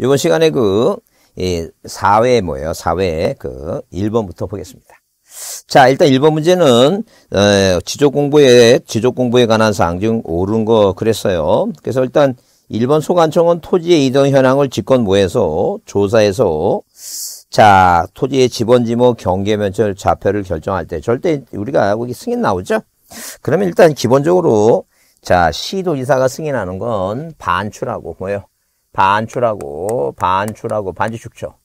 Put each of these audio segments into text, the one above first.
이번 시간에 그, 이 사회 뭐예요? 사회 그 1번부터 보겠습니다. 자, 일단 1번 문제는 어, 지적 공부에 지적 공부에 관한 사항 중 옳은 거 그랬어요. 그래서 일단 1번 소관청은 토지의 이동 현황을 직권 모해서 조사해서 자, 토지의 지번 지모 경계 면적 좌표를 결정할 때 절대 우리가 거기 승인 나오죠? 그러면 일단 기본적으로 자, 시도지사가 승인하는 건 반출하고 뭐예요? 반출하고 반출하고 반지 축척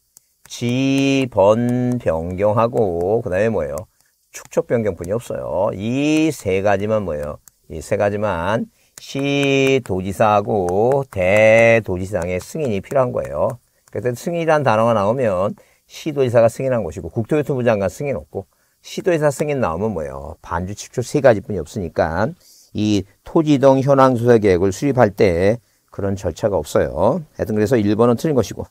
지번 변경하고 그 다음에 뭐예요? 축척 변경뿐이 없어요. 이 세 가지만 뭐예요? 이 세 가지만 시도지사하고 대도지사의 승인이 필요한 거예요. 그래서 승인이란 단어가 나오면 시도지사가 승인한 것이고 국토교통부 장관 승인 없고 시도지사 승인 나오면 뭐예요? 반주 축축 세 가지뿐이 없으니까 이 토지동 현황수사 계획을 수립할 때 그런 절차가 없어요. 하여튼 그래서 1번은 틀린 것이고.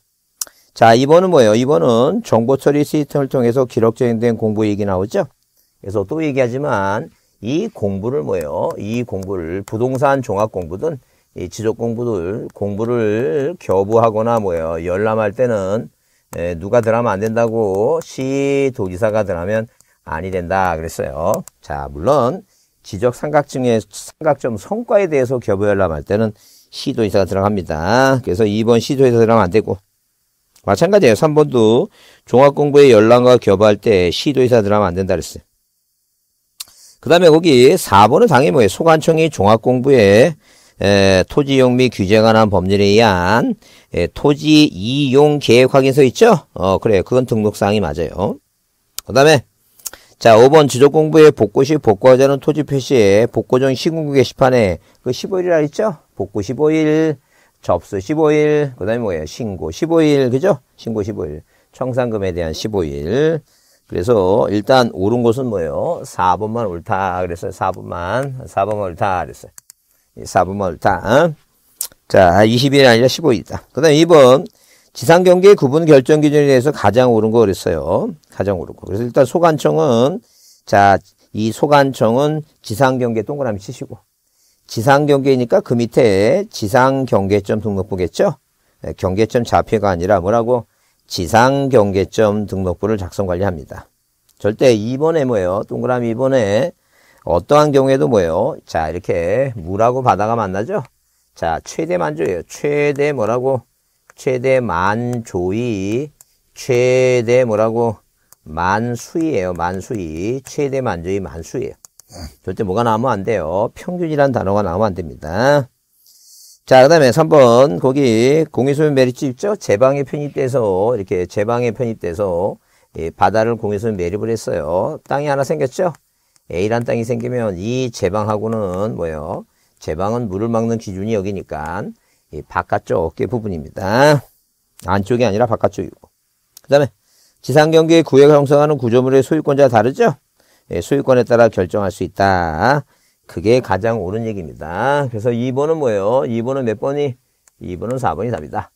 자, 2번은 뭐예요? 2번은 정보 처리 시스템을 통해서 기록 저행된 공부 얘기 나오죠? 그래서 또 얘기하지만 이 공부를 뭐예요? 이 공부를 부동산 종합 공부든 이 지적 공부들 공부를 겨부하거나 뭐예요? 열람할 때는 에, 예, 누가 들어가면 안 된다고 시 도지사가 들어가면 아니 된다 그랬어요. 자, 물론 지적 삼각증의 삼각점 성과에 대해서 겨부 열람할 때는 시도의사가 들어갑니다. 그래서 2번 시도의사 들어가면 안 되고 마찬가지예요. 3번도 종합공부의 열람과 교부할 때 시도의사 들어가면 안 된다 그랬어요. 그 다음에 거기 4번은 당연히 뭐예요. 소관청이 종합공부에 에, 토지용 및 규제 관한 법률에 의한 에, 토지 이용 계획 확인서 있죠? 어, 그래요. 그건 등록사항이 맞아요. 그 다음에 자, 5번 지적 공부에복구시 복구하자는 토지 표시에 복구정신공구 게시판에 그 15일이라 했죠 복구 15일, 접수 15일, 그 다음에 뭐예요? 신고 15일, 그죠? 신고 15일, 청산금에 대한 15일. 그래서 일단 옳은 곳은 뭐예요? 4번만 옳다 그랬어요. 4번만, 4번만 옳다 그랬어요. 4번만 옳다. 어? 자, 20일이 아니라 15일이다. 그 다음에 2번. 지상경계 구분 결정 기준에 대해서 가장 오른 거 그랬어요. 가장 오른 거. 그래서 일단 소관청은 자, 이 소관청은 지상경계 동그라미 치시고 지상경계니까 그 밑에 지상경계점 등록부겠죠. 네, 경계점 좌표가 아니라 뭐라고 지상경계점 등록부를 작성 관리합니다. 절대 2번에 뭐예요? 동그라미 2번에 어떠한 경우에도 뭐예요? 자 이렇게 물하고 바다가 만나죠? 자 최대 만조예요. 최대 뭐라고? 최대 만조이 최대 뭐라고 만수이에요. 만수이 최대 만조이 만수이에요. 절대 뭐가 나오면 안 돼요. 평균이란 단어가 나오면 안 됩니다. 자, 그 다음에 3번 거기 공해수유 매립지 있죠? 제방에 편입돼서 이렇게 제방에 편입돼서 예, 바다를 공해수유 매립을 했어요. 땅이 하나 생겼죠? A란 땅이 생기면 이 제방하고는 뭐예요? 제방은 물을 막는 기준이 여기니까 이 바깥쪽 어깨 부분입니다. 안쪽이 아니라 바깥쪽이고. 그 다음에 지상경계의 구획을 형성하는 구조물의 소유권자가 다르죠? 예, 소유권에 따라 결정할 수 있다. 그게 가장 옳은 얘기입니다. 그래서 2번은 뭐예요? 2번은 몇 번이? 2번은 4번이 답이다.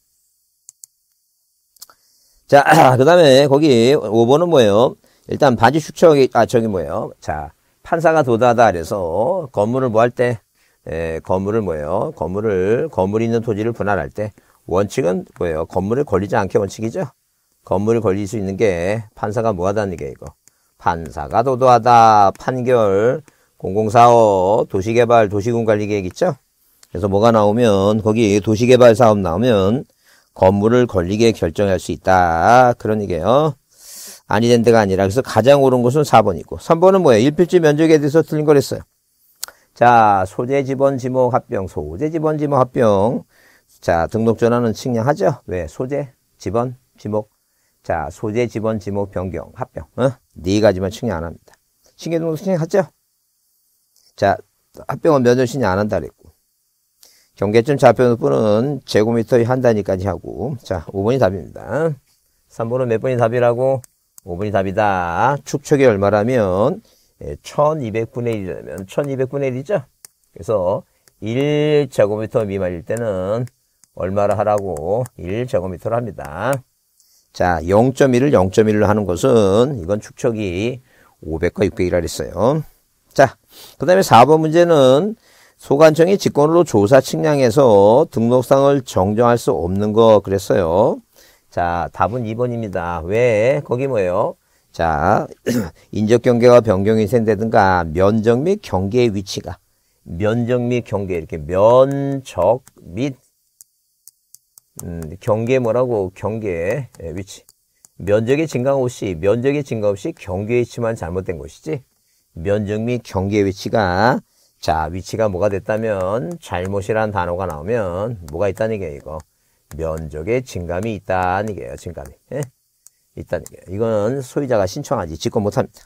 자, 그 다음에 거기 5번은 뭐예요? 일단 바지 축척이, 아, 저기 뭐예요? 자, 판사가 도다하다 그래서 건물을 뭐할때 에, 건물을 뭐예요? 건물을 건물이 있는 토지를 분할할 때 원칙은 뭐예요? 건물을 걸리지 않게 원칙이죠. 건물을 걸릴 수 있는 게 판사가 뭐하다는 게 이거. 판사가 도도하다 판결 공공사업 도시개발 도시군관리계획 있죠? 그래서 뭐가 나오면 거기 도시개발 사업 나오면 건물을 걸리게 결정할 수 있다 그런 얘기예요. 아니 된 데가 아니라 그래서 가장 옳은 것은 4번이고 3번은 뭐예요? 1필지 면적에 대해서 틀린 거랬어요. 자, 소재 지번 지목 합병, 소재 지번 지목 합병. 자, 등록 전환은 측량하죠. 왜? 소재, 지번, 지목. 자, 소재, 지번, 지목, 변경, 합병. 어? 네 가지만 측량 안 합니다. 신계 등록 측량하죠. 자, 합병은 면접 신이안 한다 그랬고. 경계점 좌표는 제곱미터에 한 단위까지 하고. 자, 5번이 답입니다. 3번은 몇 번이 답이라고? 5번이 답이다. 축척이 얼마라면 1200분의 예, 1이라면 1200분의 1이죠. 그래서 1제곱미터 미만일 때는 얼마를 하라고 1제곱미터를 합니다. 자 0.1을 0.1로 하는 것은 이건 축척이 500과 600이라 했어요 자, 그 다음에 4번 문제는 소관청이 직권으로 조사 측량해서 등록상을 정정할 수 없는 거 그랬어요. 자, 답은 2번입니다. 왜? 거기 뭐예요? 자, 인적 경계가 변경이 된다든가 면적 및 경계의 위치가 면적 및 경계 이렇게 면적 및 음, 경계 뭐라고 경계의 예, 위치 면적의 증가 없이 면적의 증가 없이 경계 위치만 잘못된 것이지 면적 및 경계의 위치가 자 위치가 뭐가 됐다면 잘못이란 단어가 나오면 뭐가 있다는 게 이거 면적의 증감이 있다는 게기요 증감이 예? 있다는 게이건 소유자가 신청하지 직권 못합니다.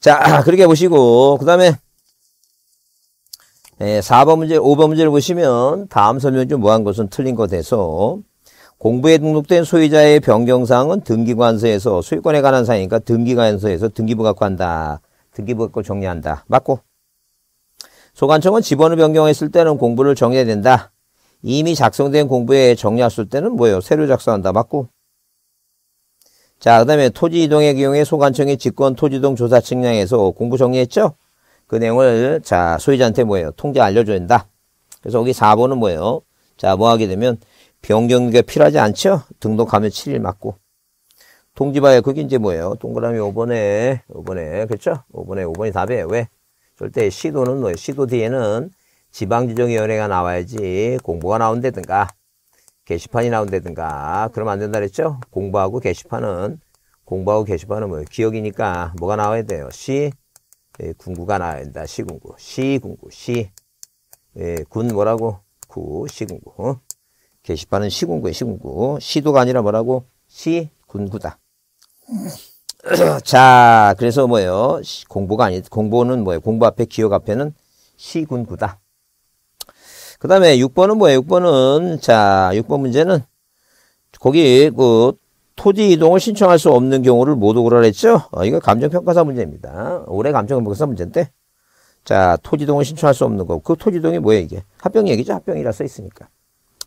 자 그렇게 보시고 그 다음에 4번 예, 문제, 5번 문제를 보시면 다음 설명 중 뭐한 것은 틀린 것에서 공부에 등록된 소유자의 변경사항은 등기관서에서 소유권에 관한 사항이니까 등기관서에서 등기부 갖고 한다. 등기부 갖고 정리한다. 맞고. 소관청은 집원을 변경했을 때는 공부를 정해야 된다. 이미 작성된 공부에 정리했을 때는 뭐예요? 새로 작성한다. 맞고. 자, 그 다음에 토지 이동의 경우에 소관청의 직권 토지동 조사 측량에서 공부 정리했죠? 그 내용을 자 소유자한테 뭐예요? 통제 알려줘야 된다. 그래서 여기 4번은 뭐예요? 자, 뭐 하게 되면 변경기가 필요하지 않죠? 등록하면 7일 맞고. 통지봐야 그게 이제 뭐예요? 동그라미 5번에, 5번에, 그렇죠? 5번에, 5번이 답이에요. 왜? 절대 시도는 뭐예요? 시도 뒤에는 지방지정위원회가 나와야지 공보가 나온다든가 게시판이 나온다든가 그러면 안 된다 그랬죠? 공부하고 게시판은 공부하고 게시판은 뭐 기억이니까 뭐가 나와야 돼요? 시 예, 군구가 나와야 된다. 시군구, 시군구, 시. 예, 군 뭐라고? 구, 시군구. 어? 게시판은 시군구에 시군구. 시도가 아니라 뭐라고? 시, 군구다. 자, 그래서 뭐예요? 공부가 아니, 공부는 뭐예요? 공부 앞에 기억 앞에는 시군구다. 그 다음에 6번은 뭐예요? 6번은, 자, 6번 문제는, 거기, 그, 토지 이동을 신청할 수 없는 경우를 모두 그러랬죠? 어, 이거 감정평가사 문제입니다. 올해 감정평가사 문제인데, 자, 토지 이동을 신청할 수 없는 거. 그 토지 이동이 뭐예요, 이게? 합병 얘기죠? 합병이라 써 있으니까.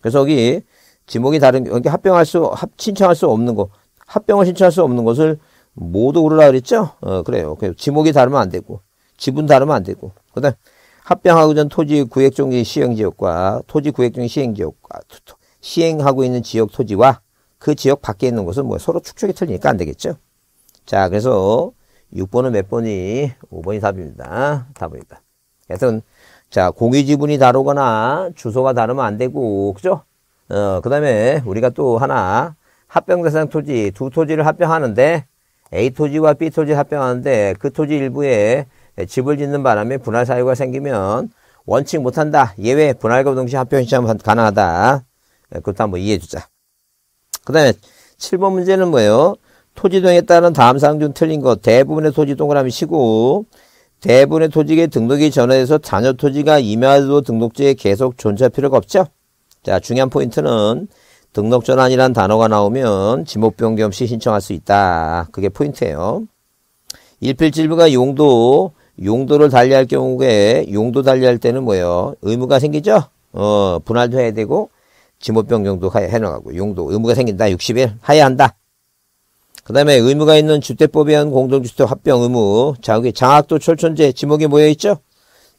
그래서 여기, 지목이 다른, 여기 합병할 수, 합, 신청할 수 없는 거, 합병을 신청할 수 없는 것을 모두 오르라 그랬죠? 어, 그래요. 지목이 다르면 안 되고, 지분 다르면 안 되고, 그 다음, 합병하기 전 토지 구획종지 시행지역과 토지 구획종지 시행지역과 아, 시행하고 있는 지역 토지와 그 지역 밖에 있는 곳은 뭐 서로 축적이 틀리니까 안 되겠죠. 자, 그래서 6번은 몇 번이? 5번이 답입니다. 답입니다. 하여튼, 자, 공유 지분이 다르거나 주소가 다르면 안 되고, 그죠? 어, 그 다음에 우리가 또 하나, 합병 대상 토지, 두 토지를 합병하는데, A 토지와 B 토지 합병하는데, 그 토지 일부에 네, 집을 짓는 바람에 분할 사유가 생기면 원칙 못한다. 예외 분할금 동시 합병 시험 가능하다. 네, 그것도 한번 이해해 주자. 그 다음에 7번 문제는 뭐예요? 토지동에 따른 다음 사항 중 틀린 것 대부분의 토지 동그라미 시고 대부분의 토지계 등록이 전화해서 자녀 토지가 임야도 등록지에 계속 존재할 필요가 없죠. 자 중요한 포인트는 등록 전환이란 단어가 나오면 지목 변경 시 신청할 수 있다. 그게 포인트예요. 일필질부가 용도 용도를 달리할 경우에 용도 달리할 때는 뭐예요? 의무가 생기죠? 어, 분할도 해야 되고 지목 변경도 해나가고 용도 의무가 생긴다. 60일 하야한다. 그 다음에 의무가 있는 주택법에 의한 공동주택 합병 의무 자 여기 장학도 철천제 지목이 모여있죠?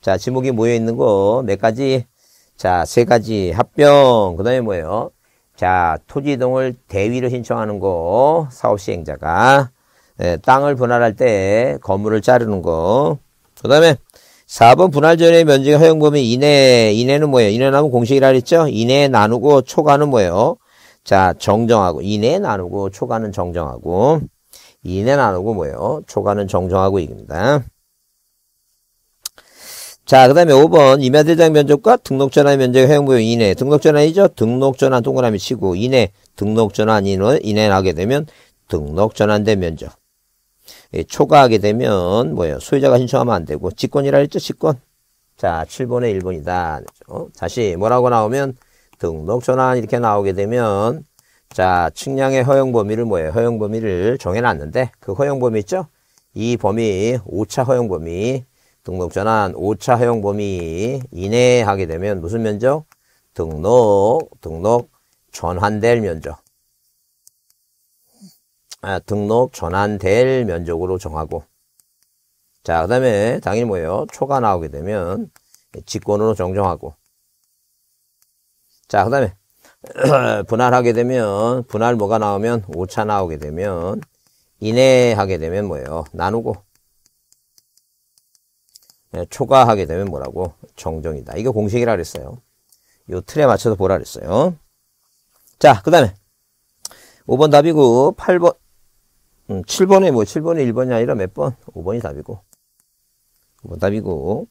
자 지목이 모여있는 거 몇 가지 자세 가지 합병 그 다음에 뭐예요? 자 토지 등을 대위로 신청하는 거 사업시행자가 예, 땅을 분할할 때 건물을 자르는 거그 다음에 4번 분할전의 면적의 허용범위 이내, 이내는 뭐예요? 이내나면 공식이라 그랬죠? 이내에 나누고 초과는 뭐예요? 자, 정정하고, 이내에 나누고 초과는 정정하고, 이내 나누고 뭐예요? 초과는 정정하고 이깁니다. 자, 그 다음에 5번 임야대장 면적과 등록전환 면적의 허용범위 이내, 등록전환이죠? 등록전환 동그라미 치고, 이내, 등록전환 이내, 이내 나게 되면 등록전환된 면적. 예, 초과하게 되면 뭐예요? 소유자가 신청하면 안 되고 직권이라 했죠? 직권. 자, 7번에 1번이다. 어? 다시 뭐라고 나오면 등록 전환 이렇게 나오게 되면 자, 측량의 허용 범위를 뭐예요? 허용 범위를 정해놨는데 그 허용 범위 있죠? 이 범위 5차 허용 범위 등록 전환 5차 허용 범위 이내에 하게 되면 무슨 면적? 등록, 등록 전환될 면적. 아, 등록 전환될 면적으로 정하고 자, 그 다음에 당일 뭐예요? 초가 나오게 되면 직권으로 정정하고 자, 그 다음에 분할하게 되면 분할 뭐가 나오면 오차 나오게 되면 인해하게 되면 뭐예요? 나누고 네, 초과하게 되면 뭐라고? 정정이다. 이거 공식이라 그랬어요. 요 틀에 맞춰서 보라 그랬어요. 자, 그 다음에 5번 답이고 8번 음, 7번에 뭐 7번에 1번이 아니라 몇 번? 5번이 답이고. 5번 답이고.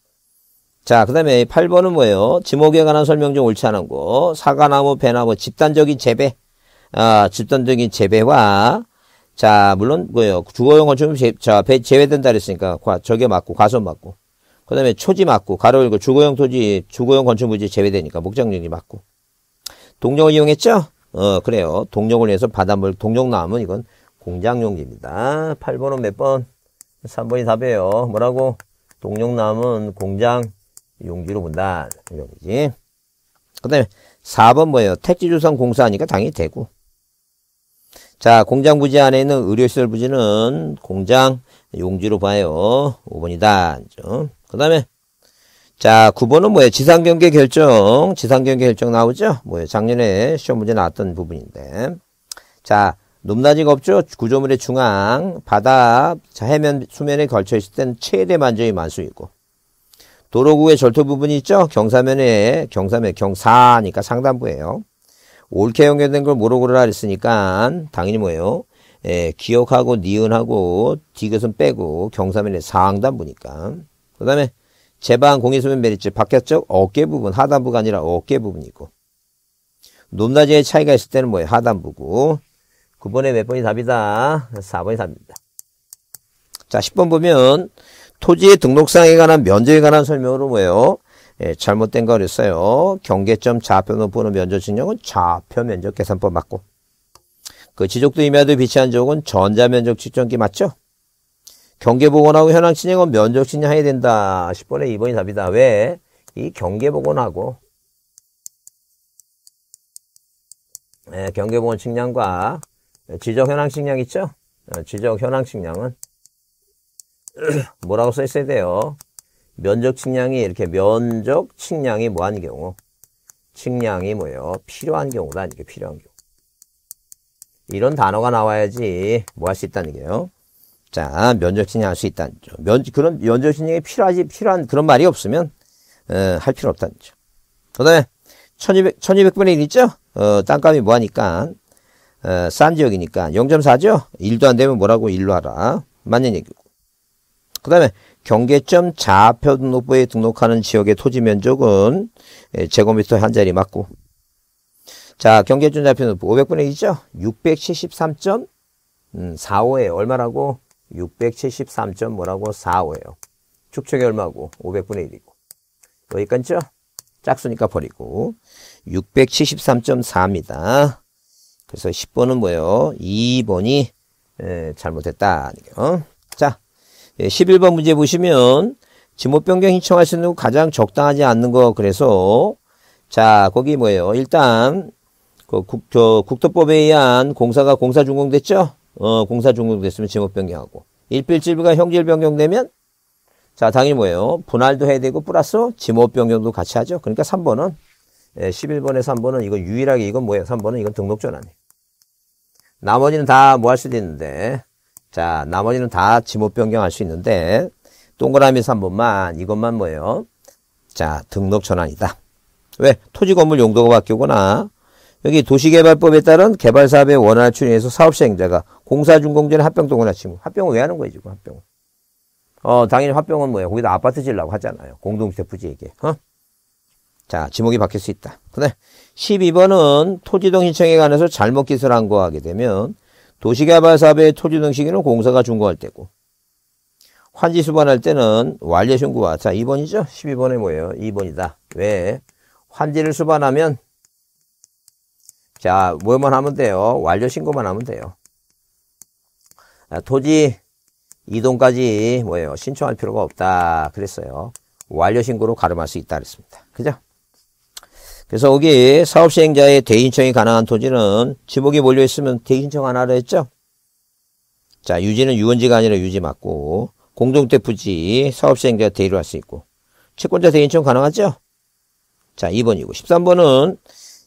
자, 그 다음에 8번은 뭐예요? 지목에 관한 설명 중 옳지 않은 거. 사과나무, 배나무, 집단적인 재배. 아, 집단적인 재배와 자, 물론 뭐예요? 주거용 건축물 재, 자, 배, 제외된다 그랬으니까 과, 저게 맞고 과선 맞고. 그다음에 초지 맞고 가로 읽고 주거용 토지, 주거용 건축물지 제외되니까 목장용이 맞고. 동력을 이용했죠? 어, 그래요. 동력을 위해서 바닷물, 동력나오면 이건 공장용기입니다 8번은 몇 번? 3번이 답이에요. 뭐라고? 동력남은 공장용지로 본다. 이런거지. 그 다음에 4번 뭐예요? 택지조선 공사하니까 당연히 되고. 자, 공장 부지 안에 있는 의료시설 부지는 공장 용지로 봐요. 5번이다. 그 다음에 자, 9번은 뭐예요? 지상경계 결정. 지상경계 결정 나오죠? 뭐예요? 작년에 시험 문제 나왔던 부분인데. 자, 높낮이가 없죠. 구조물의 중앙, 바다, 해면, 수면에 걸쳐 있을 땐 최대 만점이 만수이고 도로구의 절토 부분이 있죠. 경사면에 경사면 경사니까 상단부예요. 옳게 연결된 걸 뭐로 고르라 그 했으니까 당연히 뭐예요? 예, 기억하고 니은하고 뒤귿선 빼고 경사면에 상단부니까. 그 다음에 제방 공인수면 매립지 바깥쪽 어깨 부분 하단부가 아니라 어깨 부분이고 높낮이의 차이가 있을 때는 뭐예요? 하단부고 9번에 몇 번이 답이다? 4번이 답입니다. 자, 10번 보면 토지의 등록상에 관한 면적에 관한 설명으로 뭐예요? 예, 잘못된 거 그랬어요. 경계점 좌표 보는 면적 증정은 좌표 면적 계산법 맞고 그 지적도 임야도 비치한 지역은 전자면적 측정기 맞죠? 경계복원하고 현황 진행은 면적 측이해야 된다. 10번에 2번이 답이다. 왜? 이 경계복원하고 예, 경계복원 측량과 네, 지적 현황 측량 있죠? 어, 지적 현황 측량은 뭐라고 써 있어야 돼요? 면적 측량이 이렇게 면적 측량이 뭐한 경우? 측량이 뭐예요? 필요한 경우다. 이게 필요한 경우. 이런 단어가 나와야지 뭐 할 수 있다는 게요. 자, 면적 측량할 수 있다는 거죠. 면, 그런 면적 측량이 필요하지 필요한 그런 말이 없으면 에, 어, 할 필요 없다는 거죠. 그다음에 1200, 1200분의 1 있죠? 어, 땅값이 뭐하니까 싼 지역이니까 0.4죠? 1도 안 되면 뭐라고 1로 하라. 맞는 얘기고. 그 다음에 경계점 좌표 등록부에 등록하는 지역의 토지 면적은 제곱미터 한 자리 맞고 자 경계점 좌표 등록부 500분의 1이죠 673.45에 얼마라고? 673. 뭐라고? 4 5에요 축척이 얼마고? 500분의 1이고 여기까지죠? 짝수니까 버리고 673.4입니다. 그래서 10번은 뭐예요? 2번이 에, 잘못했다. 어? 자, 예, 11번 문제 보시면 지목 변경 신청할 수 있는 가장 적당하지 않는 거 그래서 자 거기 뭐예요? 일단 그 국, 저, 국토법에 의한 공사가 공사 준공됐죠? 어, 공사 준공됐으면 지목 변경하고 일필지부가 형질 변경되면 자 당연히 뭐예요? 분할도 해야 되고 플러스 지목 변경도 같이 하죠. 그러니까 3번은 예, 11번에 3번은 이거 유일하게 이건 뭐예요? 3번은 이건 등록 전환이에요. 나머지는 다 뭐 할 수도 있는데 자 나머지는 다 지목 변경할 수 있는데 동그라미 에서한번만 이것만 뭐예요? 자 등록 전환이다. 왜? 토지 건물 용도가 바뀌거나 여기 도시개발법에 따른 개발사업의 원활 추진에서 사업시행자가 공사준공제는 합병동거나 지금 합병을 왜 하는 거예요 지금 합병 어 당연히 합병은 뭐예요 거기다 아파트 지으려고 하잖아요 공동주택 부지에게 어? 자 지목이 바뀔 수 있다 그래 12번은 토지등 신청에 관해서 잘못 기술한거하게 되면 도시개발 사업의 토지등 신기는 공사가 준거할 때고 환지 수반할 때는 완료 신고와 자 2번이죠. 12번에 뭐예요? 2번이다. 왜? 환지를 수반하면 자 뭐만 하면 돼요? 완료 신고만 하면 돼요. 자, 아, 토지 이동까지 뭐예요? 신청할 필요가 없다 그랬어요. 완료 신고로 가름할 수 있다 그랬습니다. 그죠? 그래서 여기 사업시행자의 대인청이 가능한 토지는 지목이 몰려있으면 대인청 하나로 했죠? 자, 유지는 유원지가 아니라 유지 맞고, 공동대 부지 사업시행자 가 대의로 할 수 있고, 채권자 대인청 가능하죠? 자, 2번이고, 13번은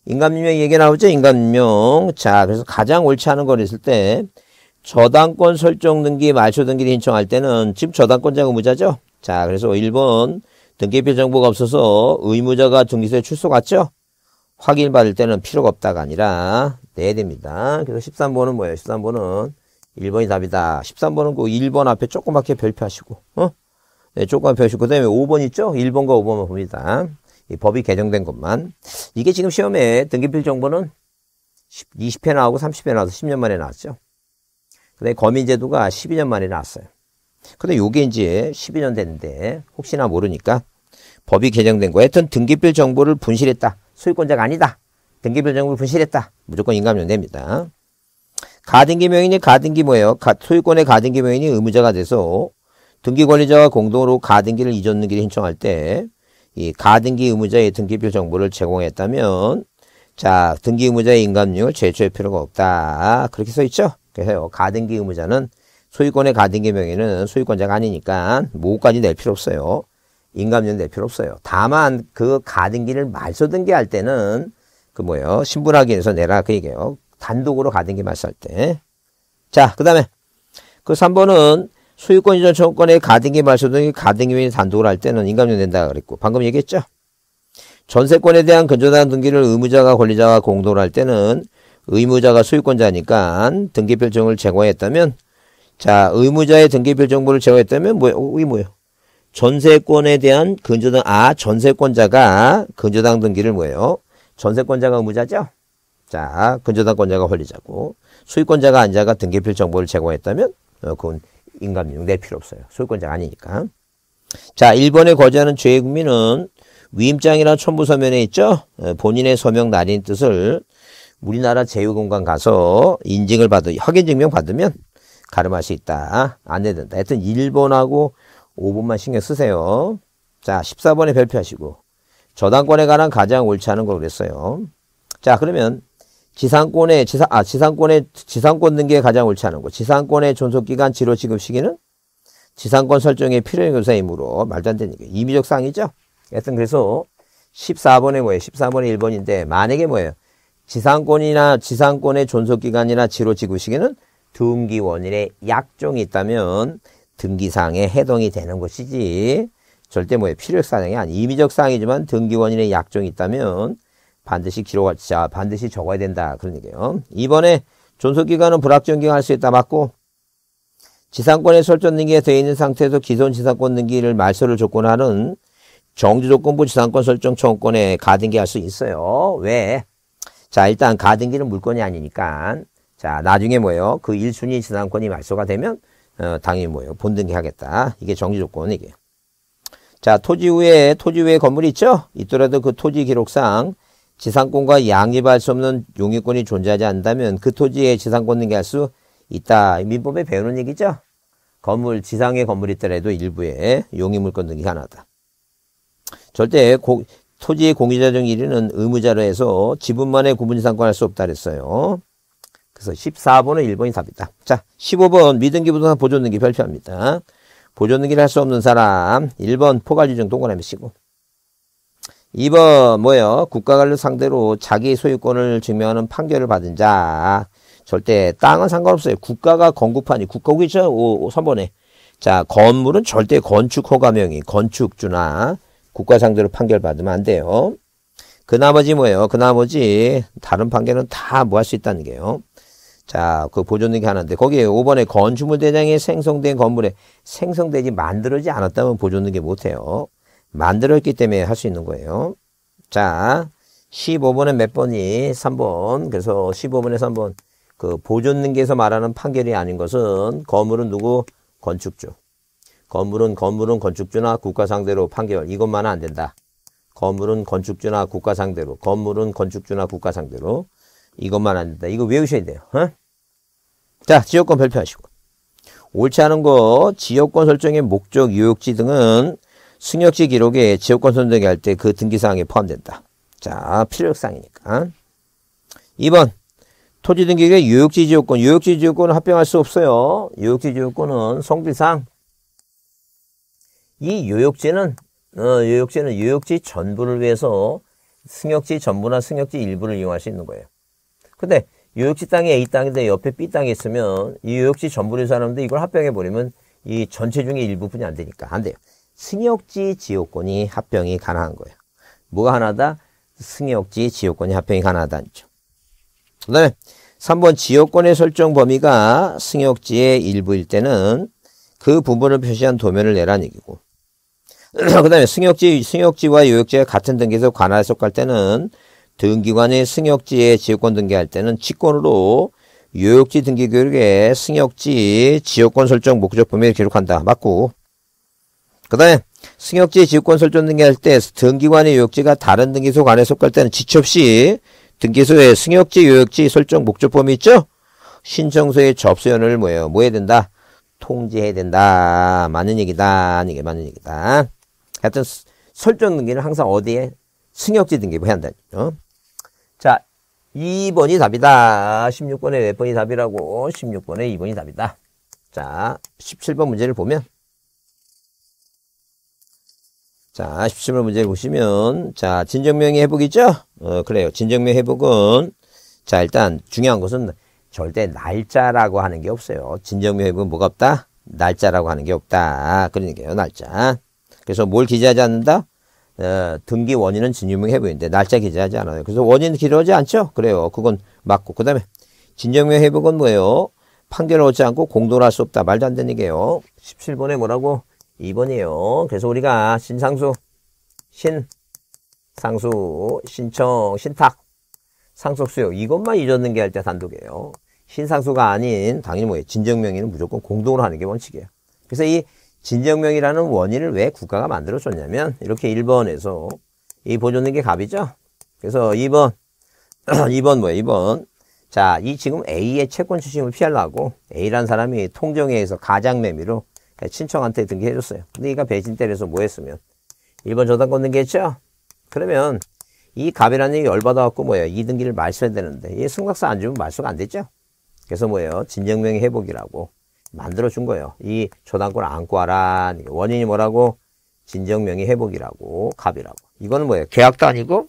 인감명 얘기 나오죠? 인감명. 자, 그래서 가장 옳지 않은 걸 했을 때, 저당권 설정 등기, 말소 등기 인청할 때는 지금 저당권자가 무자죠? 자, 그래서 1번 등기표 정보가 없어서 의무자가 등기소에 출소 갔죠? 확인받을 때는 필요가 없다가 아니라 내야 됩니다. 그래서 13번은 뭐예요? 13번은 1번이 답이다. 13번은 그 1번 앞에 조그맣게 별표하시고 어? 네, 조그맣게별 표시고 하그 다음에 5번 있죠? 1번과 5번만 봅니다. 이 법이 개정된 것만. 이게 지금 시험에 등기필 정보는 20회 나오고 30회 나와서 10년 만에 나왔죠. 그 다음에 거민제도가 12년 만에 나왔어요. 근데 요게 이제 12년 됐는데 혹시나 모르니까 법이 개정된 거 하여튼 등기별 정보를 분실했다. 소유권자가 아니다. 등기별 정보를 분실했다. 무조건 인감료 냅니다. 가등기 명인이 가등기 뭐예요? 가, 소유권의 가등기 명인이 의무자가 돼서 등기 관리자와 공동으로 가등기를 이전 등기를 신청할 때 이 가등기 의무자의 등기별 정보를 제공했다면 자 등기 의무자의 인감률 제출할 필요가 없다. 그렇게 써 있죠? 그래서 가등기 의무자는 소유권의 가등기 명의는 소유권자가 아니니까 뭐까지 낼 필요 없어요. 인감료는 낼 필요 없어요. 다만 그 가등기를 말소 등기할 때는 그 뭐예요? 신분 확인해서 내라 그 얘기예요. 단독으로 가등기 말소할 때. 자, 그다음에 그 3번은 소유권 이전 청구권의 가등기 말소 등기 가등기 외인 단독으로할 때는 인감료 된다 그랬고 방금 얘기했죠. 전세권에 대한 근저당 등기를 의무자가 권리자가 공동으로 할 때는 의무자가 소유권자니까 등기별정을 제공했다면 자, 의무자의 등기별 정보를 제공했다면 뭐예요? 어, 이 뭐예요? 전세권에 대한 근저당 아, 전세권자가 근저당 등기를 뭐예요? 전세권자가 의무자죠? 자, 근저당권자가 권리자고 소유권자가 안자가 등기필 정보를 제공했다면 어, 그건 인감용 내 필요 없어요. 소유권자가 아니니까. 자, 1번에 거주하는 죄의 국민은 위임장이나 첨부 서면에 있죠? 어, 본인의 서명 날인 뜻을 우리나라 제휴공간 가서 인증을 받은 확인 증명 받으면 가름할 수 있다. 안내된다. 하여튼 1번하고 5번만 신경 쓰세요. 자, 14번에 별표하시고 저당권에 관한 가장 옳지 않은 걸 그랬어요. 자, 그러면 지상권에 지상 아지상권에 지상권 등기에 가장 옳지 않은 거. 지상권의 존속 기간 지로 지급 시기는 지상권 설정에 필요한 교사이므로 말도 안 되는 게 임의적 사항이죠. 하여튼 그래서 14번에 뭐예요? 14번에 1번인데 만약에 뭐예요? 지상권이나 지상권의 존속 기간이나 지로 지급 시기는 등기 원인의 약종이 있다면 등기사항에 해동이 되는 것이지 절대 뭐 필요사항이 아니 임의적 사항이지만 등기 원인의 약종이 있다면 반드시 기록할 자 반드시 적어야 된다 그런 얘기예요. 이번에 존속기간은 불합정기할 수 있다 맞고 지상권의 설정 등기에 되어 있는 상태에서 기존 지상권 등기를 말소를 조건하는 정지조건부 지상권 설정 청구권에 가등기할 수 있어요. 왜? 자 일단 가등기는 물건이 아니니까 자, 나중에 뭐예요? 그 1순위 지상권이 말소가 되면 어, 당연히 뭐예요? 본등기하겠다. 이게 정지 조건이게. 자, 토지 후에 토지 후에 건물이 있죠? 있더라도 그 토지 기록상 지상권과 양립할 수 없는 용의권이 존재하지 않는다면 그 토지에 지상권 등기할 수 있다. 민법에 배우는 얘기죠? 건물, 지상의 건물이 있더라도 일부에 용의물권 등기 가능하다. 절대 고, 토지의 공유자 중 1위는 의무자로 해서 지분만의 구분지상권 할 수 없다 그랬어요. 그래서 14번은 1번이 답이다. 자, 15번 미등기 부동산 보존 등기 발표합니다 보존 등기를 할 수 없는 사람 1번 포괄지정 동그라미 치고 2번 뭐예요? 국가관료 상대로 자기 소유권을 증명하는 판결을 받은 자 절대 땅은 상관없어요. 국가가 건국판이 국가국이죠. 3번에 자 건물은 절대 건축 허가명이 건축주나 국가 상대로 판결받으면 안 돼요. 그 나머지 뭐예요? 그 나머지 다른 판결은 다 뭐 할 수 있다는 게요. 자, 그 보존등기 하는데 거기에 5번에 건축물 대장에 생성된 건물에 생성되지 만들어지 않았다면 보존등기 못 해요. 만들었기 때문에 할 수 있는 거예요. 자, 1 5번에몇 번이? 3번. 그래서 15번에 3번. 그 보존등기에서 말하는 판결이 아닌 것은 건물은 누구? 건축주. 건물은 건물은 건축주나 국가 상대로 판결. 이것만은 안 된다. 건물은 건축주나 국가 상대로. 건물은 건축주나 국가 상대로. 이것만 안 된다. 이거 외우셔야 돼요. 어? 자, 지역권 발표하시고. 옳지 않은 거 지역권 설정의 목적, 유역지 등은 승역지 기록에 지역권 선정이 할 때 그 등기사항에 포함된다. 자, 필요사항이니까. 2번. 토지 등기의 유역지 지역권, 유역지 지역권은 합병할 수 없어요. 유역지 지역권은 성비상 이 유역지는 어, 유역지는 유역지 전부를 위해서 승역지 전부나 승역지 일부를 이용할 수 있는 거예요. 근데 유역지 땅이 A 땅인데 옆에 B 땅이 있으면 이 유역지 전부를 사는데 이걸 합병해 버리면 이 전체 중에 일부분이 안 되니까 안 돼요. 승역지 지역권이 합병이 가능한 거예요. 뭐가 하나다? 승역지 지역권이 합병이 가능하다는 거죠. 그다음에 3번 지역권의 설정 범위가 승역지의 일부일 때는 그 부분을 표시한 도면을 내란 얘기고 그 다음에 승역지, 승역지와 유역지가 같은 등기에서 관할 해석할 때는 등기관의 승역지에 지역권 등기할 때는 직권으로 요역지 등기 교육에 승역지 지역권 설정 목적 범위를 기록한다. 맞고. 그 다음에 승역지 지역권 설정 등기할 때 등기관의 요역지가 다른 등기소 간에 속할 때는 지체 없이 등기소에 승역지 요역지 설정 목적 범위 있죠? 신청서에 접수연을 뭐예요? 뭐 해야 된다? 통지해야 된다. 맞는 얘기다. 이게 맞는 얘기다. 하여튼 설정 등기는 항상 어디에? 승역지 등기부 해야 한다. 어? 자, 2번이 답이다. 16번에 몇 번이 답이라고? 16번에 2번이 답이다. 자, 17번 문제를 보면 자, 17번 문제를 보시면 자, 진정명의 회복이죠? 어, 그래요. 진정명의 회복은 자, 일단 중요한 것은 절대 날짜라고 하는 게 없어요. 진정명의 회복은 뭐가 없다? 날짜라고 하는 게 없다. 그러니까요, 날짜. 그래서 뭘 기재하지 않는다? 어, 등기 원인은 진유명해 보이는데 날짜 기재하지 않아요. 그래서 원인 기재하지 않죠? 그래요. 그건 맞고. 그 다음에 진정명 해복건 뭐예요? 판결을 얻지 않고 공동할 수 없다. 말도 안 되는 게요 17번에 뭐라고? 2번이에요. 그래서 우리가 신상수, 신상수, 신청, 신탁, 상속수요. 이것만 잊었는 게 할 때 단독이에요. 신상수가 아닌 당연히 뭐예요? 진정명의는 무조건 공동으로 하는 게 원칙이에요. 그래서 이 진정명이라는 원인을 왜 국가가 만들어줬냐면 이렇게 1번에서 이 보존된 게 갑이죠. 그래서 2번 2번 뭐예요? 2번 자, 이 지금 A의 채권 추심을 피하려고 A란 사람이 통정에 회서 가장 매미로 친척한테 등기해줬어요. 근데 얘가 배신 때려서 뭐 했으면 1번 저당권 등기했죠? 그러면 이 갑이라는 얘기 열받아갖고 뭐예요? 이 등기를 말소해야 되는데 이승낙사안 주면 말소가 안 되죠? 그래서 뭐예요? 진정명의 회복이라고 만들어준 거예요. 이 저당권 안고 란 원인이 뭐라고? 진정명의 회복이라고 갑이라고. 이거는 뭐예요? 계약도 아니고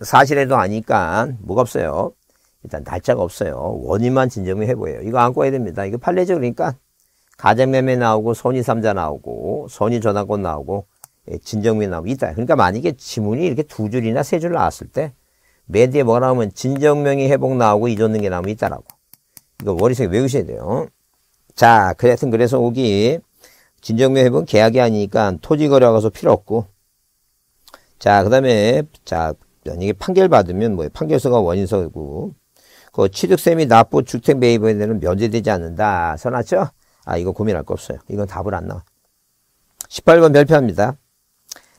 사실에도 아니까 뭐가 없어요. 일단 날짜가 없어요. 원인만 진정명의 회복요 이거 안고 와야 됩니다. 이거 판례죠. 그러니까 가정매매 나오고 선의 삼자 나오고 선의 저당권 나오고 예, 진정명이 나오고 있다. 그러니까 만약에 지문이 이렇게 두 줄이나 세 줄 나왔을 때맨 뒤에 뭐가 나오면 진정명의 회복 나오고 이존능계 나오면 있다라고. 이거 머릿속에 외우셔야 돼요. 자, 그랬든 그래서 오기 진정묘협은 계약이 아니니까 토지 거래가서 필요 없고 자, 그 다음에 자, 이게 판결 받으면 뭐 판결서가 원인서고 그 취득세및 납부 주택 매입에는 면제되지 않는다. 써놨죠? 아, 이거 고민할 거 없어요. 이건 답을 안 나와. 18번 별표합니다.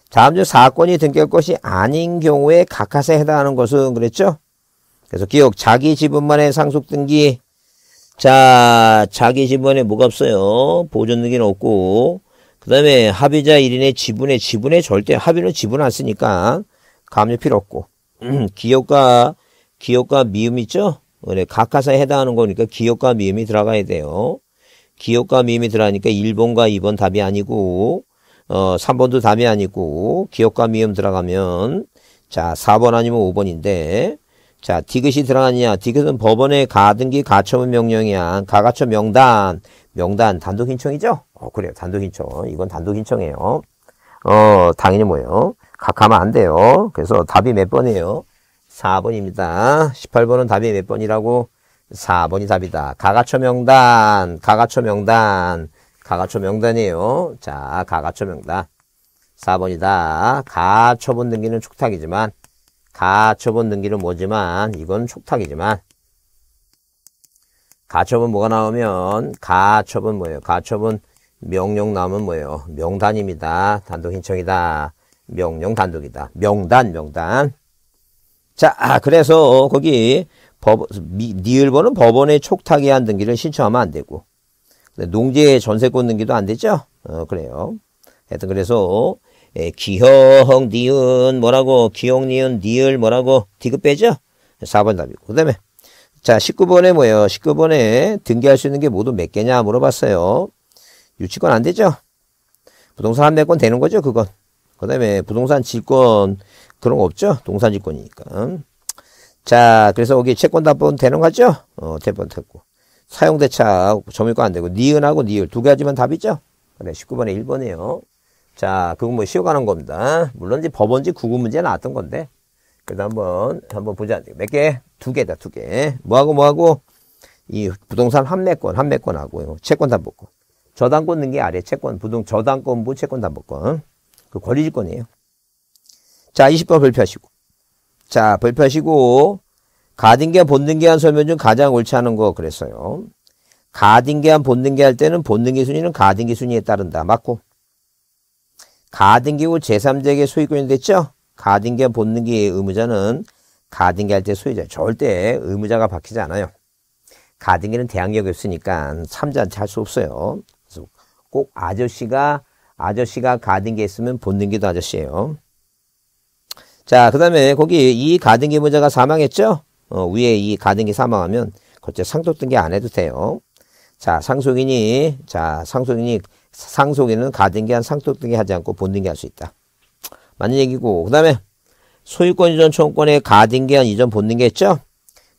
다음 중 사건이 등결 것이 아닌 경우에 각하세 해당하는 것은 그랬죠? 그래서 기억 자기 지분만의 상속 등기 자, 자기 지분에 뭐가 없어요? 보존등기는 없고, 그 다음에 합의자 1인의 지분에, 지분에 절대 합의는 지분 안 쓰니까 감유 필요 없고, 음, 기업과, 기업과 미음 있죠? 그래, 각하사에 해당하는 거니까 기업과 미음이 들어가야 돼요. 기업과 미음이 들어가니까 1번과 2번 답이 아니고, 어, 3번도 답이 아니고, 기업과 미음 들어가면, 자, 4번 아니면 5번인데, 자, 디귿이 들어갔냐 디귿은 법원의 가등기 가처분 명령이야. 가가처 명단. 명단 단독 신청이죠? 어, 그래요. 단독 신청. 이건 단독 신청이에요. 어, 당연히 뭐예요? 각하면 안 돼요. 그래서 답이 몇 번이에요? 4번입니다. 18번은 답이 몇 번이라고? 4번이 답이다. 가가처 명단. 가가처 명단. 가가처 명단이에요. 자, 가가처 명단. 4번이다. 가처분 등기는 축탁이지만 가처분 등기는 뭐지만 이건 촉탁이지만 가처분 뭐가 나오면 가처분 뭐예요? 가처분 명령 나오면 뭐예요? 명단입니다. 단독 신청이다. 명령 단독이다. 명단 명단. 자 아, 그래서 거기 법, 니을보는 법원의 촉탁에 한 등기를 신청하면 안 되고 농지의 전세권 등기도 안 되죠? 어, 그래요. 하여튼 그래서 예, 기형 니은 뭐라고 기형 니은 니을 뭐라고 디귿 빼죠? 4번 답이고 그 다음에 자 19번에 뭐예요? 19번에 등기할 수 있는 게 모두 몇 개냐 물어봤어요. 유치권 안 되죠? 부동산 한매권 되는 거죠 그건. 그 다음에 부동산 질권 그런 거 없죠? 동산 질권이니까. 자 그래서 여기 채권 답변 되는 거죠? 어 대본 됐고 사용대차 점유권 안 되고 니은하고 니을 두 가지만 답이죠? 그래 19번에 1번이에요. 자, 그건 뭐 쉬어가는 겁니다. 물론 이제 법원지 구구 문제 나왔던 건데. 그다음 한번, 한번 보자. 몇 개? 두 개다, 두 개. 뭐하고 뭐하고? 이 부동산 판매권, 판매권하고 채권 담보권. 저당권 등기 아래 채권, 부동 저당권부 채권 담보권. 그 권리지권이에요. 자, 20번 발표하시고. 자, 발표하시고. 가등기와 본등기한 설명 중 가장 옳지 않은 거 그랬어요. 가등기한 본등기 할 때는 본등기 순위는 가등기 순위에 따른다. 맞고. 가등기후 제3자에게 소유권이 됐죠? 가등기와 본등기의 의무자는 가등기할 때 소유자 절대 의무자가 바뀌지 않아요. 가등기는 대항력이 없으니까 3자한테 할 수 없어요. 그래서 꼭 아저씨가 아저씨가 가등기 했으면 본등기도 아저씨예요. 자, 그 다음에 거기 이 가등기 의무자가 사망했죠? 어, 위에 이 가등기 사망하면 그때 상속등기 안 해도 돼요. 자, 상속인이 자, 상속인이 상속에는 가등기한 상속 등이 하지 않고 본등기 할 수 있다. 맞는 얘기고 그 다음에 소유권 이전 청구권의 가등기한 이전 본등기 했죠?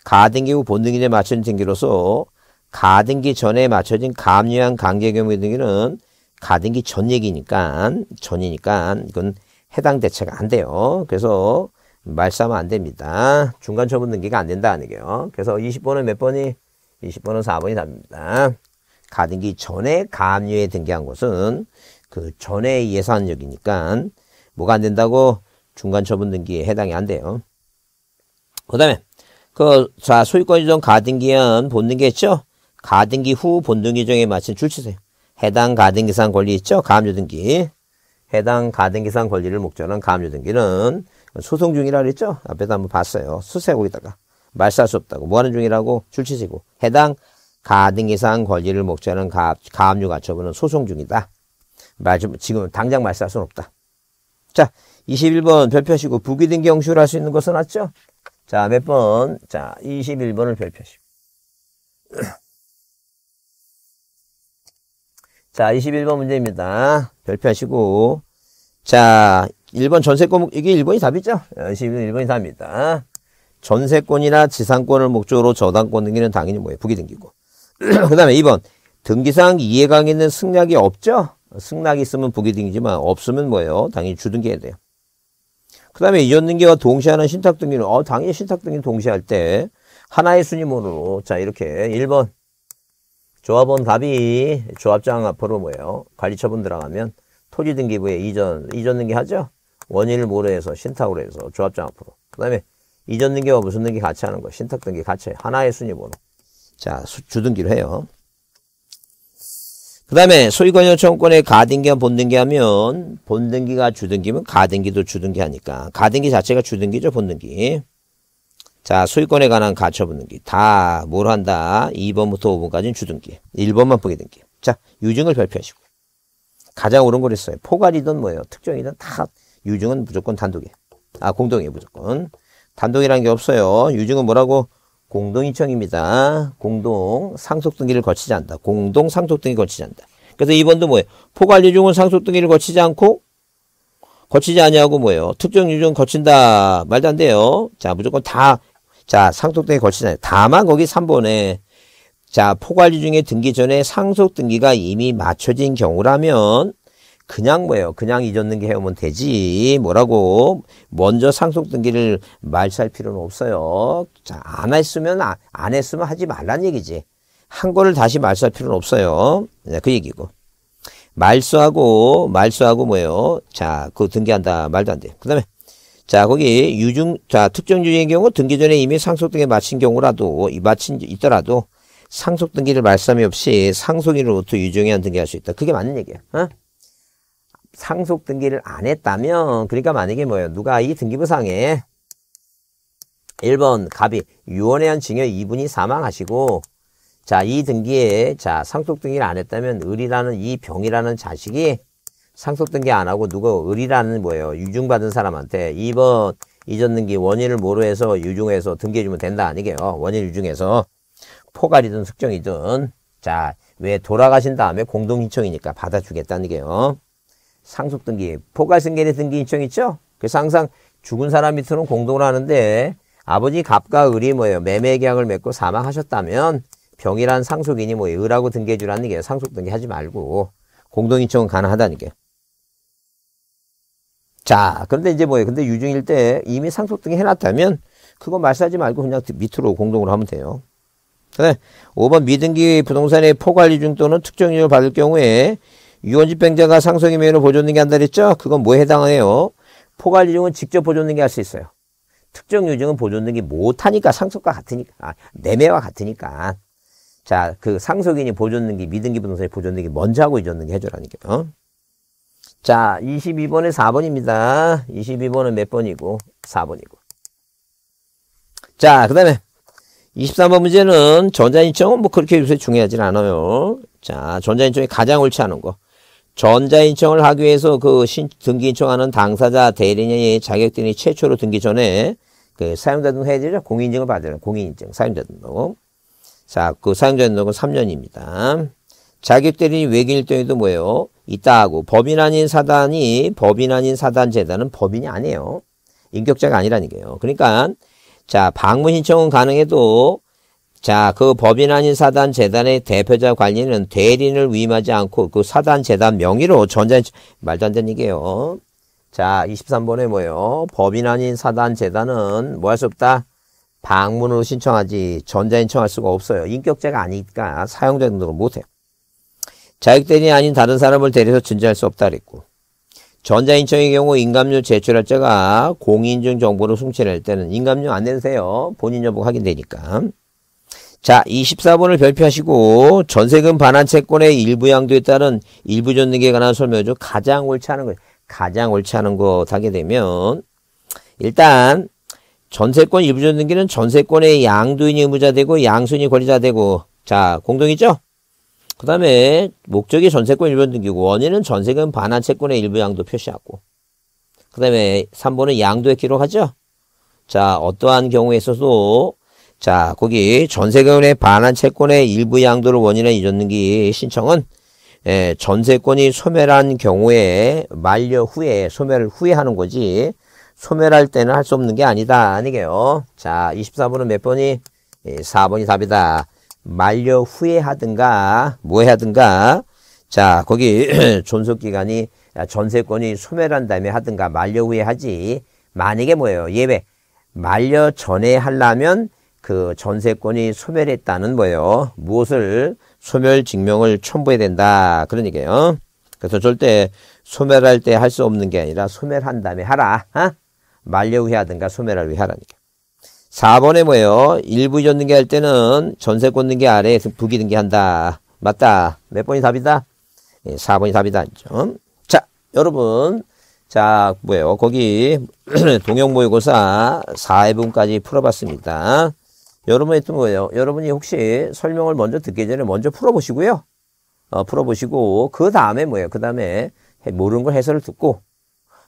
가등기 후 본등기에 맞춘 등기로서 가등기 전에 맞춰진 감유한 관계경위 등기는 가등기 전 얘기니까 전이니까 이건 해당 대체가 안 돼요. 그래서 말싸면 안 됩니다. 중간 처분 등기가 안 된다는 얘기예요. 그래서 20번은 몇 번이? 20번은 4번이 답입니다. 가등기 전에 가압류에 등기한 것은 그 전에 예산력이니까 뭐가 안 된다고 중간 처분 등기에 해당이 안 돼요. 그 다음에 그 자 소유권 이전 가등기한 본등기 했죠? 가등기 후 본등기 중에 마친 출치세요 해당 가등기상 권리 있죠? 가압류 등기 해당 가등기상 권리를 목적으로 한 가압류 등기는 소송 중이라 그랬죠? 앞에도 한번 봤어요. 수세고 있다가 말살 수 없다고 뭐하는 중이라고 출치시고 해당 가등 이상 권리를 목차는 가, 가압류 가처분은 소송 중이다. 마지금 당장 말할 수는 없다. 자, 21번 별표시고 부기등 경시를 할 수 있는 거 써놨죠? 자, 몇 번? 자, 21번을 별표시. 자, 21번 문제입니다. 별표하시고. 자, 1번 전세권, 이게 1번이 답이죠? 21번 1번이 답입니다. 전세권이나 지상권을 목적으로 저당권 등기는 당연히 뭐예요? 부기등기고. 그 다음에 2번. 등기상 이해관계 는 승낙이 없죠? 승낙이 있으면 부기등기지만 없으면 뭐예요? 당연히 주등기해야 돼요. 그 다음에 이전등기와 동시하는 신탁등기는 어 당연히 신탁등기 동시할 때 하나의 순위모으로자 이렇게 1번 조합원 답이 조합장 앞으로 뭐예요? 관리처분 들어가면 토지등기부에 이전 이전등기 하죠? 원인을 모르해서 신탁으로 해서 조합장 앞으로 그 다음에 이전등기와 무슨 등기 같이 하는 거 신탁등기 같이 하나의 순위모으로 자, 주등기로 해요. 그 다음에 소유권 요청권의 가등기와 본등기 하면 본등기가 주등기면 가등기도 주등기 하니까 가등기 자체가 주등기죠 본등기 자 소유권에 관한 가처분등기 다 뭘 한다 2번부터 5번까지는 주등기 1번만 보게 등기자 유증을 발표하시고 가장 옳은 걸 했어요 포괄이든 뭐예요 특정이든 다 유증은 무조건 단독이에요 아 공동이에요 무조건 단독이라는 게 없어요 유증은 뭐라고 공동이청입니다. 공동 상속 등기를 거치지 않다. 공동 상속 등기 거치지 않다. 그래서 2번도 뭐예요? 포괄 유종은 상속 등기를 거치지 않고 거치지 아니하고 뭐예요? 특정 유종 거친다. 말도 안 돼요. 자, 무조건 다 자, 상속 등기 거치지 않아요. 다만 거기 3번에 자, 포괄 유종의 등기 전에 상속 등기가 이미 맞춰진 경우라면 그냥 뭐예요. 그냥 잊었는 게 해오면 되지. 뭐라고 먼저 상속 등기를 말살 필요는 없어요. 자, 안 했으면 아, 안 했으면 하지 말란 얘기지. 한 거를 다시 말살 필요는 없어요. 네, 그 얘기고. 말소하고 말소하고 뭐예요? 자, 그 등기한다 말도 안 돼. 그다음에 자, 거기 유중 자, 특정 유증의 경우 등기 전에 이미 상속 등에 마친 경우라도 이 마친 있더라도 상속 등기를 말삼이 없이 상속인으로부터 유증에 한 등기할 수 있다. 그게 맞는 얘기야. 어? 상속 등기를 안 했다면 그러니까 만약에 뭐예요? 누가 이 등기부상에 1번 갑이 유언에 한 증여 이분이 사망하시고 자, 이 등기에 자, 상속 등기를 안 했다면 을이라는 이 병이라는 자식이 상속 등기 안 하고 누가 을이라는 뭐예요? 유증받은 사람한테 2번 이전 등기 원인을 모로 해서 유증해서 등기해 주면 된다 아니게요. 원인 유증해서 포괄이든 숙정이든 자, 왜 돌아가신 다음에 공동신청이니까 받아주겠다는 게요. 상속 등기, 포괄승계의 등기 인청 있죠? 그래서 항상 죽은 사람 밑으로는 공동을 하는데 아버지 갑과 을이 뭐예요? 매매 계약을 맺고 사망하셨다면 병이란 상속인이 뭐예요? 을하고 등기해 주라는 게 상속 등기 하지 말고 공동 인청은 가능하다는 게. 자, 그런데 이제 뭐예요? 근데 유증일 때 이미 상속 등기 해놨다면 그거 말싸지 말고 그냥 밑으로 공동으로 하면 돼요. 그다음 5번 미등기 부동산의 포괄 이중 또는 특정 이율 받을 경우에 유언집행자가 상속의 명예를 보존등기 한다 그랬죠? 그건 뭐에 해당해요? 포괄유증은 직접 보존등기 할 수 있어요. 특정 유증은 보존등기 못하니까 상속과 같으니까 아, 매와 같으니까 자 그 상속인이 보존등기 미등기 부동산이 보존등기 먼저 하고 이전등기 해줘라니까 어? 자 22번에 4번입니다. 22번은 몇 번이고 4번이고 자그 다음에 23번 문제는 전자인증은뭐 그렇게 요새 중요하진 않아요. 자, 전자인증이 가장 옳지 않은 거. 전자인청을 하기 위해서 그 신, 등기 인청하는 당사자 대리인의 자격증이 최초로 등기 전에 그 사용자 등록 해야 되죠? 공인증을 받아야 되는 공인인증, 사용자 등록. 자, 그 사용자 등록은 3년입니다. 자격 대리인 외길 등에도 뭐예요? 있다 하고 법인 아닌 사단이 법인 아닌 사단 재단은 법인이 아니에요. 인격자가 아니라는 게요. 그러니까 자, 방문 신청은 가능해도 자, 그 법인 아닌 사단 재단의 대표자 관리는 대리인을 위임하지 않고 그 사단 재단 명의로 전자 말도 안 되는 얘기예요. 자, 23번에 뭐예요? 법인 아닌 사단 재단은 뭐 할 수 없다. 방문으로 신청하지 전자인 청할 수가 없어요. 인격제가 아니니까 사용자 등록을 못해요. 자격대리 아닌 다른 사람을 대리해서 증자할 수 없다 그랬고 전자인청의 경우 인감료 제출할 자가 공인증 정보를 숭실할 때는 인감료 안 내세요. 본인 여부 확인되니까. 자, 24번을 별표하시고 전세금 반환 채권의 일부 양도에 따른 일부 전등기에 관한 설명이죠. 가장 옳지 않은 것, 가장 옳지 않은 거 하게 되면 일단 전세권 일부 전등기는 전세권의 양도인이 의무자 되고 양수인이 권리자 되고 자, 공동이죠? 그 다음에 목적이 전세권 일부 전등기고 원인은 전세금 반환 채권의 일부 양도 표시하고 그 다음에 3번은 양도액 기록하죠? 자, 어떠한 경우에 있어서 자, 거기 전세금의 반환 채권의 일부 양도를 원인에 이전기 신청은 예, 전세권이 소멸한 경우에 만료 후에 소멸을 후에 하는 거지 소멸할 때는 할 수 없는 게 아니다 아니게요. 자, 24번은 몇 번이? 예, 4번이 답이다. 만료 후에 하든가 뭐 하든가 자, 거기 존속기간이 전세권이 소멸한 다음에 하든가 만료 후에 하지 만약에 뭐예요? 예외. 만료 전에 하려면 그 전세권이 소멸했다는 뭐예요? 무엇을 소멸 증명을 첨부해야 된다 그런 얘기예요. 그래서 절대 소멸할 때 할 수 없는 게 아니라 소멸한 다음에 하라. 어? 만료 후에 하든가 소멸을 위해 하라니까. 4번에 뭐예요? 일부 전등기 할 때는 전세권 등기 아래에서 부기 등기한다. 맞다. 몇 번이 답이다? 예, 4번이 답이다. 좀. 자, 여러분. 자, 뭐예요? 거기 동영모의고사 4회분까지 풀어봤습니다. 여러분이 했던 거예요. 여러분이 혹시 설명을 먼저 듣기 전에 먼저 풀어보시고요. 어, 풀어보시고 그 다음에 뭐예요? 그 다음에 모르는 걸 해설을 듣고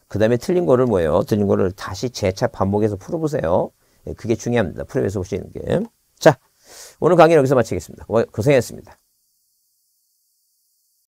그 다음에 틀린 거를 뭐예요? 틀린 거를 다시 재차 반복해서 풀어보세요. 예, 그게 중요합니다. 프로에서 보시는 게. 자, 오늘 강의는 여기서 마치겠습니다. 고생했습니다.